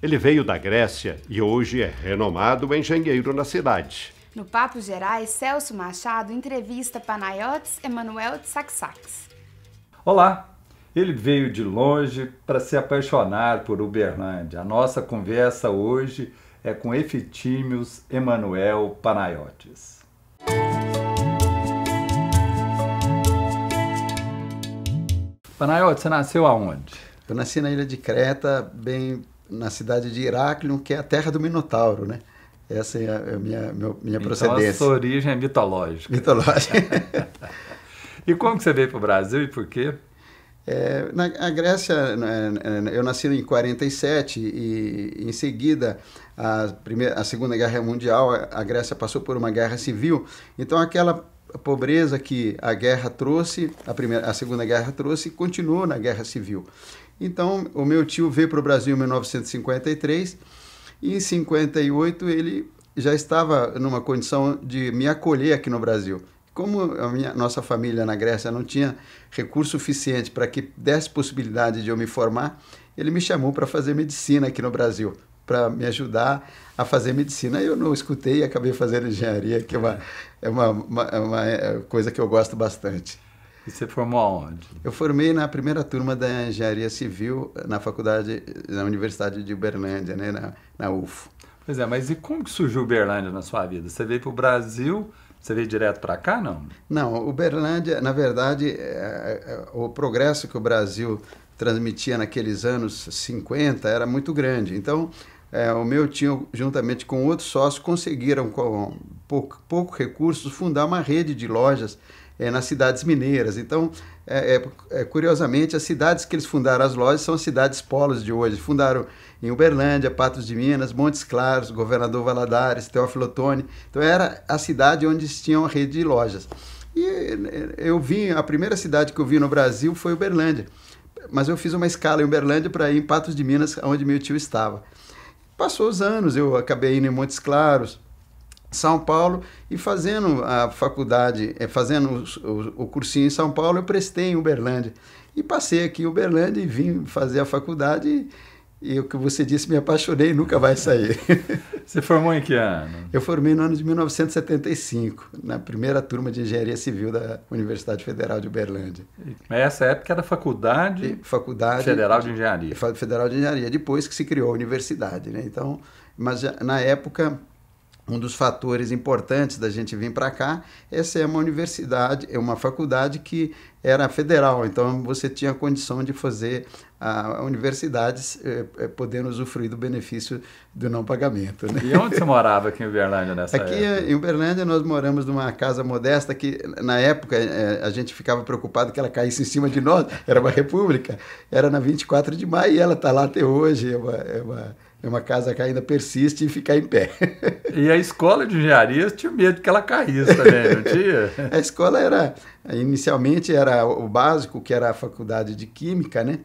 Ele veio da Grécia e hoje é renomado engenheiro na cidade. No Papo Gerais, Celso Machado entrevista Panayotis Emanuel Tsaksax. Olá! Ele veio de longe para se apaixonar por Uberlândia. A nossa conversa hoje é com Eftímios Emanuel Panayotis. Panayotis, você nasceu aonde? Eu nasci na ilha de Creta, bem na cidade de Heráclion, que é a terra do Minotauro, né? Essa é a é minha, minha, minha então, procedência. Então, a sua origem é mitológica. Mitológica. e como que você veio para o Brasil e por quê? É, na a Grécia, né, né, eu nasci em 47 e em seguida a, primeira, a Segunda Guerra Mundial, a Grécia passou por uma guerra civil. Então aquela pobreza que a guerra trouxe, a primeira, a Segunda Guerra trouxe, continuou na guerra civil. Então, o meu tio veio para o Brasil em 1953 e em 58 ele já estava numa condição de me acolher aqui no Brasil. Como a minha, nossa família na Grécia não tinha recurso suficiente para que desse possibilidade de eu me formar, ele me chamou para fazer medicina aqui no Brasil, para me ajudar a fazer medicina. Eu não escutei e acabei fazendo engenharia, que é uma, é uma, uma, é é uma coisa que eu gosto bastante. E você formou aonde? Eu formei na primeira turma da Engenharia Civil na faculdade, na Universidade de Uberlândia, né, na, na UFO. Pois é, mas e como que surgiu Uberlândia na sua vida? Você veio para o Brasil, você veio direto para cá, não? Não, Uberlândia, na verdade, é, é, o progresso que o Brasil transmitia naqueles anos 50 era muito grande. Então, é, o meu tio, juntamente com outros sócios, conseguiram, com poucos pouco recursos, fundar uma rede de lojas é, nas cidades mineiras. Então, é, é, é, curiosamente, as cidades que eles fundaram as lojas são as cidades polos de hoje. Fundaram em Uberlândia, Patos de Minas, Montes Claros, Governador Valadares, Teófilo Otoni. Então, era a cidade onde tinham a rede de lojas. E é, eu vim, a primeira cidade que eu vi no Brasil foi Uberlândia. Mas eu fiz uma escala em Uberlândia para ir em Patos de Minas, onde meu tio estava. Passou os anos, eu acabei indo em Montes Claros, são Paulo e fazendo a faculdade, eh, fazendo o, cursinho em São Paulo, eu prestei em Uberlândia. E passei aqui em Uberlândia e vim fazer a faculdade e, o que você disse, me apaixonei e nunca vai sair. Você formou em que ano? Eu formei no ano de 1975, na primeira turma de Engenharia Civil da Universidade Federal de Uberlândia. Mas essa época era faculdade, faculdade Federal de Engenharia. Federal de Engenharia, depois que se criou a universidade. Né? Então, mas na época um dos fatores importantes da gente vir para cá é ser uma universidade, é uma faculdade que era federal, então você tinha condição de fazer a ah, universidades eh, eh, podendo usufruir do benefício do não pagamento. Né? E onde você morava aqui em Uberlândia nessa aqui, época? Aqui em Uberlândia nós moramos numa casa modesta que na época eh, a gente ficava preocupado que ela caísse em cima de nós, era uma república, era na 24 de maio e ela está lá até hoje, é uma, é uma é uma casa que ainda persiste em ficar em pé. E a escola de engenharia, tinha medo que ela caísse também, não tinha? a escola era, inicialmente era o básico, que era a faculdade de Química, né?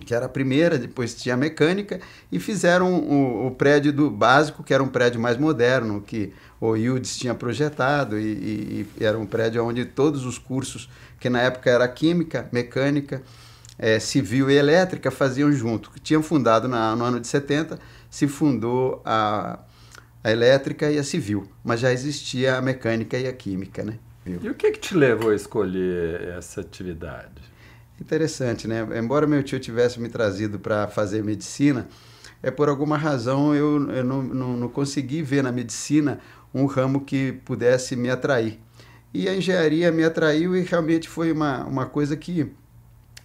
que era a primeira, depois tinha a mecânica, e fizeram o, o, prédio do básico, que era um prédio mais moderno, que o Hildes tinha projetado, e, e, e, era um prédio onde todos os cursos, que na época era química, mecânica, é, civil e elétrica faziam junto. Tinham fundado na, no ano de 70, se fundou a, a elétrica e a civil, mas já existia a mecânica e a química, né? E o que, que te levou a escolher essa atividade? Interessante, né? Embora meu tio tivesse me trazido para fazer medicina, é por alguma razão eu, eu não, não, não consegui ver na medicina um ramo que pudesse me atrair. E a engenharia me atraiu e realmente foi uma, uma coisa que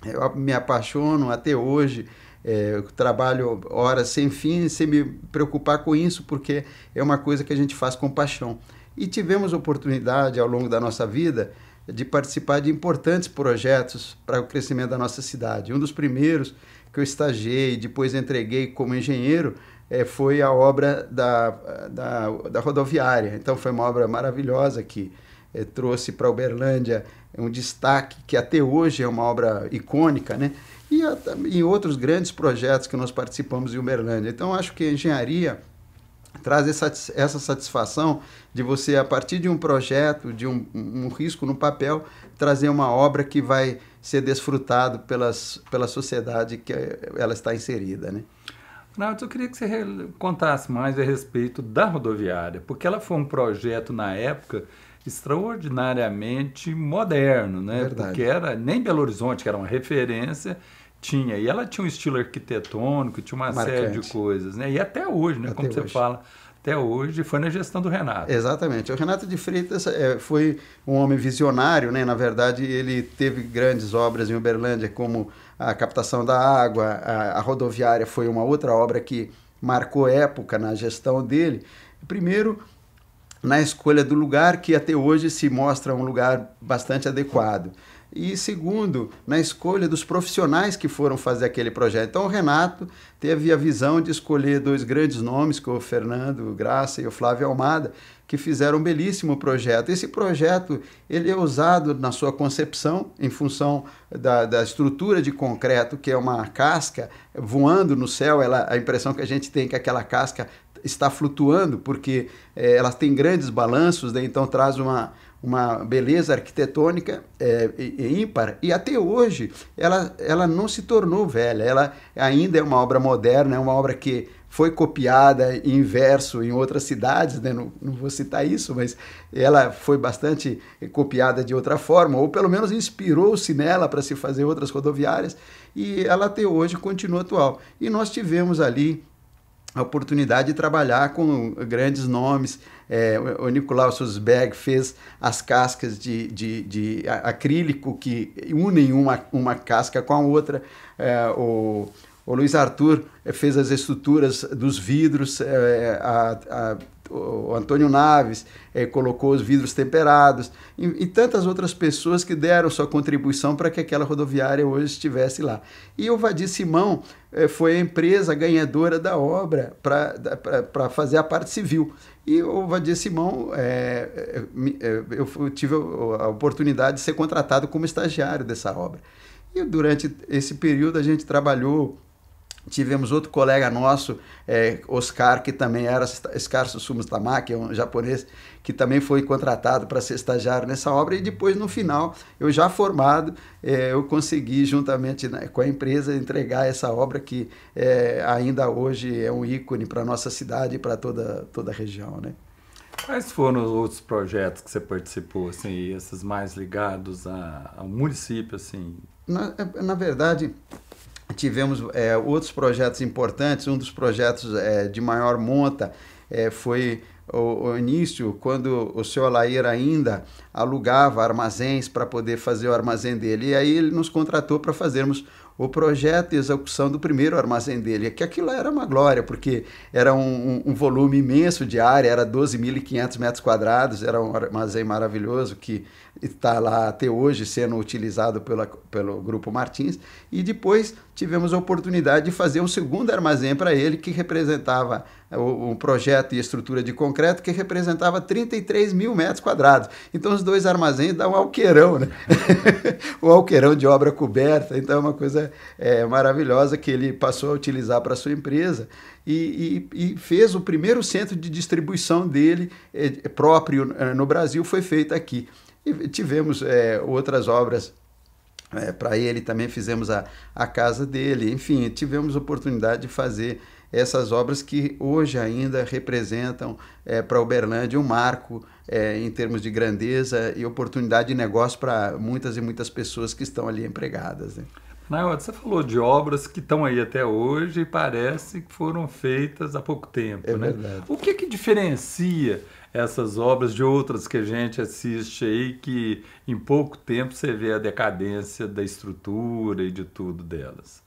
eu me apaixono até hoje. É, eu trabalho horas sem fim, sem me preocupar com isso, porque é uma coisa que a gente faz com paixão. E tivemos oportunidade ao longo da nossa vida de participar de importantes projetos para o crescimento da nossa cidade. Um dos primeiros que eu estagiei, depois entreguei como engenheiro, é, foi a obra da, da, da rodoviária. Então, foi uma obra maravilhosa que eh, trouxe para Uberlândia é um destaque que até hoje é uma obra icônica, né? E em outros grandes projetos que nós participamos em Uberlândia. Então, acho que a engenharia traz essa, essa satisfação de você, a partir de um projeto, de um, um risco no papel, trazer uma obra que vai ser desfrutado pelas, pela sociedade que eh, ela está inserida, né? Ronaldo, eu queria que você contasse mais a respeito da rodoviária, porque ela foi um projeto na época extraordinariamente moderno, né? Verdade. Porque era nem Belo Horizonte, que era uma referência, tinha. E ela tinha um estilo arquitetônico, tinha uma Marcante. série de coisas, né? E até hoje, né? Até Como hoje. você fala, até hoje foi na gestão do Renato. Exatamente. O Renato de Freitas é, foi um homem visionário, né? Na verdade, ele teve grandes obras em Uberlândia, como a captação da água, a, a rodoviária foi uma outra obra que marcou época na gestão dele. Primeiro, na escolha do lugar, que até hoje se mostra um lugar bastante adequado. E segundo, na escolha dos profissionais que foram fazer aquele projeto. Então, o Renato teve a visão de escolher dois grandes nomes, que é o Fernando Graça e o Flávio Almada, que fizeram um belíssimo projeto. Esse projeto ele é usado na sua concepção, em função da, da estrutura de concreto, que é uma casca voando no céu. Ela, a impressão que a gente tem é que aquela casca está flutuando, porque é, tem grandes balanços, né? então traz uma, uma beleza arquitetônica é, ímpar, e até hoje ela, ela não se tornou velha, ela ainda é uma obra moderna, é uma obra que foi copiada em verso em outras cidades, né? não, não, vou citar isso, mas ela foi bastante copiada de outra forma, ou pelo menos inspirou-se nela para se fazer outras rodoviárias, e ela até hoje continua atual. E nós tivemos ali a oportunidade de trabalhar com grandes nomes. É, o Nicolau Susberg fez as cascas de, de, de acrílico que unem uma, uma casca com a outra. É, o, o Luiz Arthur fez as estruturas dos vidros, é, a, a o Antônio Naves é, colocou os vidros temperados, e, e, tantas outras pessoas que deram sua contribuição para que aquela rodoviária hoje estivesse lá. E o Vadir Simão é, foi a empresa ganhadora da obra para fazer a parte civil. E o Vadir Simão, é, eu tive a oportunidade de ser contratado como estagiário dessa obra. E durante esse período a gente trabalhou Tivemos outro colega nosso, é, Oscar, que também era Oscar Sumustamaki, que é um japonês, que também foi contratado para ser estagiário nessa obra. E depois, no final, eu já formado, é, eu consegui, juntamente né, com a empresa, entregar essa obra que é, ainda hoje é um ícone para a nossa cidade e para toda, toda a região. Né? Quais foram os outros projetos que você participou, assim, esses mais ligados a, ao município, assim? Na, na verdade, tivemos é, outros projetos importantes. Um dos projetos é, de maior monta é, foi o, o, início, quando o seu Alair ainda alugava armazéns para poder fazer o armazém dele. E aí ele nos contratou para fazermos o projeto e execução do primeiro armazém dele, que aquilo era uma glória, porque era um, um, um volume imenso de área, era 12.500 metros quadrados, era um armazém maravilhoso que está lá até hoje sendo utilizado pela, pelo Grupo Martins. E depois tivemos a oportunidade de fazer um segundo armazém para ele, que representava eh, um projeto e estrutura de concreto que representava 33 mil metros quadrados. Então, os dois armazéns dão um alqueirão, né? o alqueirão de obra coberta. Então, é uma coisa é, maravilhosa que ele passou a utilizar para sua empresa. E, e, e, fez o primeiro centro de distribuição dele é, próprio no Brasil, foi feito aqui. E tivemos é, outras obras é, para ele, também fizemos a, a casa dele, enfim, tivemos oportunidade de fazer essas obras que hoje ainda representam é, para Uberlândia um marco é, em termos de grandeza e oportunidade de negócio para muitas e muitas pessoas que estão ali empregadas. Né? você falou de obras que estão aí até hoje e parece que foram feitas há pouco tempo. É né? Verdade. O que, que diferencia essas obras de outras que a gente assiste aí, que em pouco tempo você vê a decadência da estrutura e de tudo delas.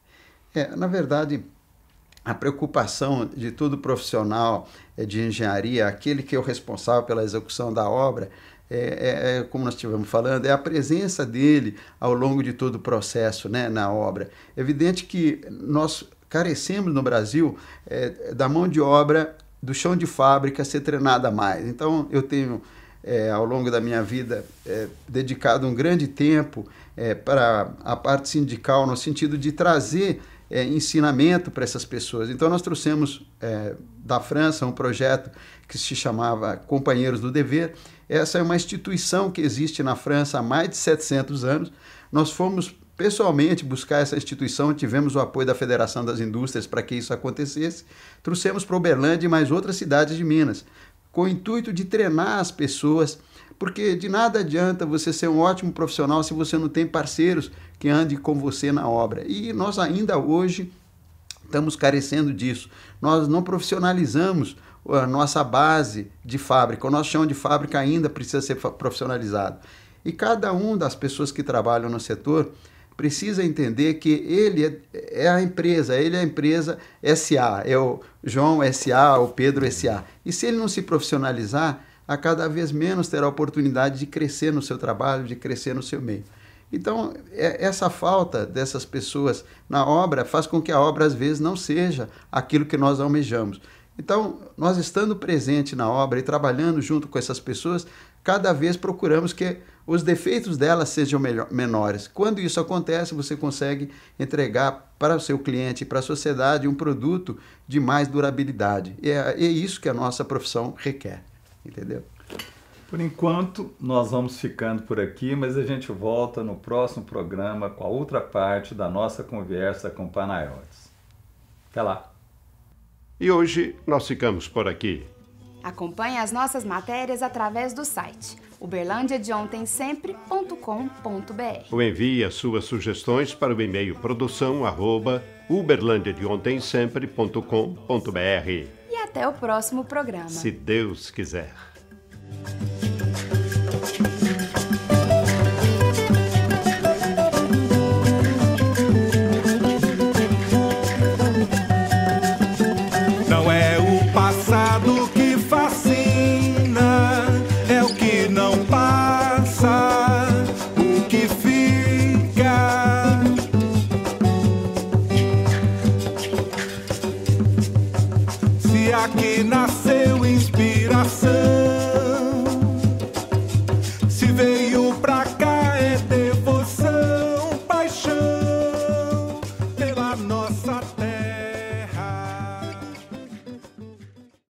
É, na verdade, a preocupação de todo profissional é, de engenharia, aquele que é o responsável pela execução da obra, é, é, é, como nós estivemos falando, é a presença dele ao longo de todo o processo né, na obra. É evidente que nós carecemos no Brasil é, da mão de obra do chão de fábrica ser treinada mais. Então, eu tenho, é, ao longo da minha vida, é, dedicado um grande tempo é, para a parte sindical, no sentido de trazer é, ensinamento para essas pessoas. Então, nós trouxemos é, da França um projeto que se chamava Companheiros do Dever. Essa é uma instituição que existe na França há mais de 700 anos. Nós fomos pessoalmente buscar essa instituição, tivemos o apoio da Federação das Indústrias para que isso acontecesse. Trouxemos para Uberlândia e mais outras cidades de Minas, com o intuito de treinar as pessoas, porque de nada adianta você ser um ótimo profissional se você não tem parceiros que andem com você na obra. E nós ainda hoje estamos carecendo disso. Nós não profissionalizamos a nossa base de fábrica, o nosso chão de fábrica ainda precisa ser profissionalizado. E cada um das pessoas que trabalham no setor precisa entender que ele é, é a empresa, ele é a empresa SA, é o João SA, o Pedro SA. E se ele não se profissionalizar, a cada vez menos terá oportunidade de crescer no seu trabalho, de crescer no seu meio. Então, é, essa falta dessas pessoas na obra faz com que a obra, às vezes, não seja aquilo que nós almejamos. Então, nós estando presente na obra e trabalhando junto com essas pessoas, cada vez procuramos que os defeitos dela sejam melhor, menores. Quando isso acontece, você consegue entregar para o seu cliente e para a sociedade um produto de mais durabilidade. E é, é isso que a nossa profissão requer, entendeu? Por enquanto, nós vamos ficando por aqui, mas a gente volta no próximo programa com a outra parte da nossa conversa com Panayotes. Até lá! E hoje nós ficamos por aqui. Acompanhe as nossas matérias através do site uberlandiadeontem.sempre.com.br ou envie as suas sugestões para o e-mail produção arroba E até o próximo programa. Se Deus quiser. lugar.